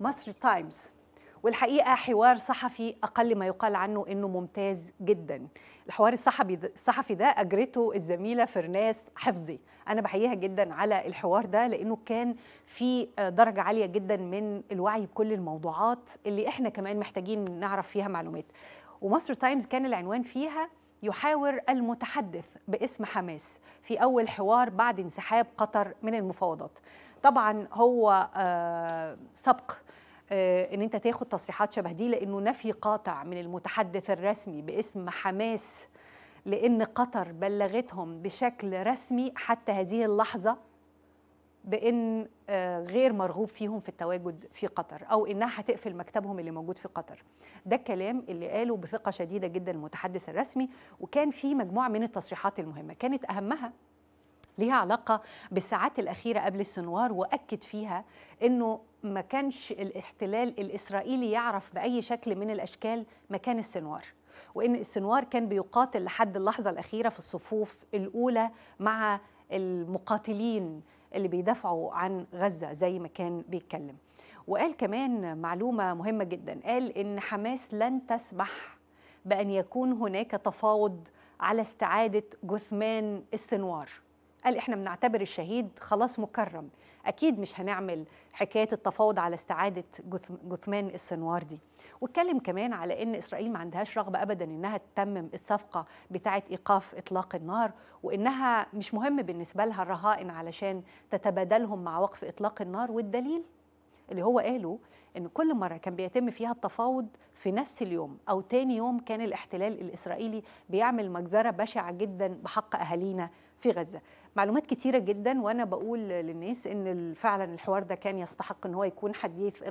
مصر تايمز والحقيقه حوار صحفي اقل ما يقال عنه انه ممتاز جدا الحوار الصحفي الصحفي ده اجرته الزميله فرناس حفظي انا بحييها جدا على الحوار ده لانه كان في درجه عاليه جدا من الوعي بكل الموضوعات اللي احنا كمان محتاجين نعرف فيها معلومات ومصر تايمز كان العنوان فيها يحاور المتحدث باسم حماس في اول حوار بعد انسحاب قطر من المفاوضات طبعا هو آه، سبق آه، ان انت تاخد تصريحات شبه دي لانه نفي قاطع من المتحدث الرسمي باسم حماس لان قطر بلغتهم بشكل رسمي حتى هذه اللحظه بان آه، غير مرغوب فيهم في التواجد في قطر او انها هتقفل مكتبهم اللي موجود في قطر ده الكلام اللي قاله بثقه شديده جدا المتحدث الرسمي وكان في مجموعه من التصريحات المهمه كانت اهمها ليها علاقه بالساعات الاخيره قبل السنوار واكد فيها انه ما كانش الاحتلال الإسرائيلي يعرف بأي شكل من الأشكال مكان السنوار وإن السنوار كان بيقاتل لحد اللحظة الأخيرة في الصفوف الأولى مع المقاتلين اللي بيدافعوا عن غزة زي ما كان بيتكلم وقال كمان معلومة مهمة جدا قال إن حماس لن تسمح بأن يكون هناك تفاوض على استعادة جثمان السنوار قال احنا بنعتبر الشهيد خلاص مكرم اكيد مش هنعمل حكايه التفاوض على استعاده جثمان السنوار دي واتكلم كمان على ان اسرائيل ما عندهاش رغبه ابدا انها تتمم الصفقه بتاعه ايقاف اطلاق النار وانها مش مهم بالنسبه لها الرهائن علشان تتبادلهم مع وقف اطلاق النار والدليل اللي هو قاله ان كل مره كان بيتم فيها التفاوض في نفس اليوم او تاني يوم كان الاحتلال الاسرائيلي بيعمل مجزره بشعه جدا بحق اهالينا في غزه معلومات كتيره جدا وانا بقول للناس ان فعلا الحوار ده كان يستحق ان هو يكون حديث